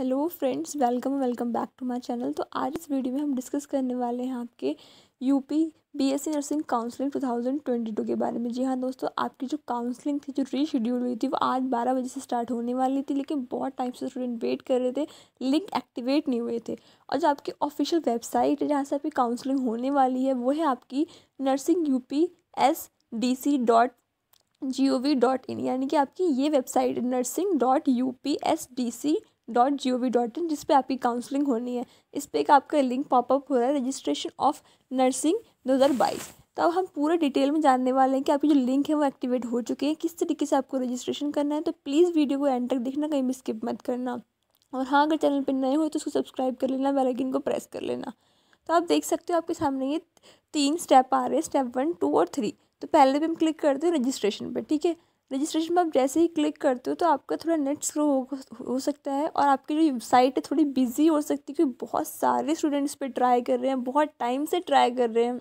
hello friends welcome welcome back to my channel तो आज इस वीडियो में हम डिस्कस करने वाले हैं आपके यूपी बीएससी नर्सिंग काउंसलिंग 2022 के बारे में जी हाँ दोस्तों आपकी जो काउंसलिंग थी जो रीशेड्यूल हुई थी वो आज 12 बजे से स्टार्ट होने वाली थी लेकिन बहुत टाइम से स्टूडेंट वेट कर रहे थे लिंक एक्टिवेट नहीं हुए थे और जो आपकी ऑफिशियल वेबसाइट है जहाँ से आपकी काउंसलिंग होने वाली है वो है आपकी nursing U P S D C dot G O V dot in यानी कि आपकी ये website nursing dot U P S D C dot G O V dot in जिस पर आपकी काउंसलिंग होनी है इस पर एक आपका लिंक पॉपअप हो रहा है रजिस्ट्रेशन ऑफ नर्सिंग दो हज़ार बाईस तो अब हम पूरे डिटेल में जानने वाले हैं कि आपकी जो लिंक है वो एक्टिवेट हो चुके हैं किस तरीके से आपको रजिस्ट्रेशन करना है तो प्लीज़ वीडियो को एंड तक देखना कहीं भी स्किप मत करना और हाँ अगर चैनल पर नए हो तो उसको सब्सक्राइब कर लेना बेलाइकिन को प्रेस कर लेना तो आप देख सकते हो आपके सामने ये तीन स्टेप आ रहे हैं स्टेप वन टू और थ्री तो पहले भी हम क्लिक करते हैं रजिस्ट्रेशन पर ठीक है रजिस्ट्रेशन पर आप जैसे ही क्लिक करते हो तो आपका थोड़ा नेट स्लो हो, हो सकता है और आपकी जो साइट है थोड़ी बिजी हो सकती है क्योंकि बहुत सारे स्टूडेंट्स पे ट्राई कर रहे हैं बहुत टाइम से ट्राई कर रहे हैं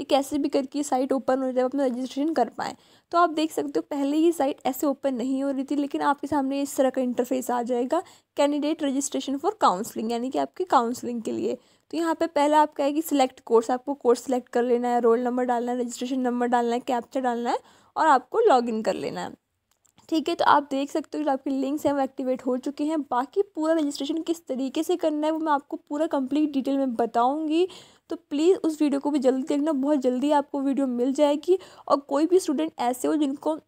ये कैसे भी करके साइट ओपन हो जाए अपना रजिस्ट्रेशन कर पाएँ तो आप देख सकते हो पहले ये साइट ऐसे ओपन नहीं हो रही थी लेकिन आपके सामने इस तरह का इंटरफेस आ जाएगा कैंडिडेट रजिस्ट्रेशन फॉर काउंसलिंग यानी कि आपकी काउंसलिंग के लिए तो यहाँ पे पहला आपका है कि सिलेक्ट कोर्स आपको कोर्स सेलेक्ट कर लेना है रोल नंबर डालना है रजिस्ट्रेशन नंबर डालना है कैप्चर डालना है और आपको लॉगिन कर लेना है ठीक है तो आप देख सकते हो जो आपके लिंक्स हैं वो एक्टिवेट हो चुके हैं बाकी पूरा रजिस्ट्रेशन किस तरीके से करना है वो मैं आपको पूरा कंप्लीट डिटेल में बताऊंगी तो प्लीज़ उस वीडियो को भी जल्दी देखना बहुत जल्दी आपको वीडियो मिल जाएगी और कोई भी स्टूडेंट ऐसे हो जिनको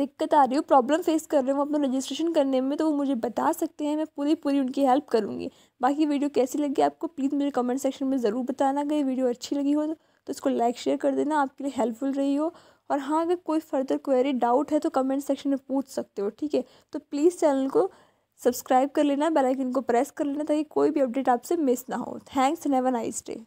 दिक्कत आ रही हो प्रॉब्लम फेस कर रहे हो अपना रजिस्ट्रेशन करने में तो वो मुझे बता सकते हैं मैं पूरी पूरी उनकी हेल्प करूँगी बाकी वीडियो कैसी लगी आपको प्लीज़ मेरे कमेंट सेक्शन में ज़रूर बताना अगर वीडियो अच्छी लगी हो तो इसको लाइक शेयर कर देना आपके लिए हेल्पफुल रही हो और हाँ अगर कोई फर्दर क्वेरी डाउट है तो कमेंट सेक्शन में पूछ सकते हो ठीक है तो प्लीज़ चैनल को सब्सक्राइब कर लेना बेल आइकन को प्रेस कर लेना ताकि कोई भी अपडेट आपसे मिस ना हो thanks and have a nice day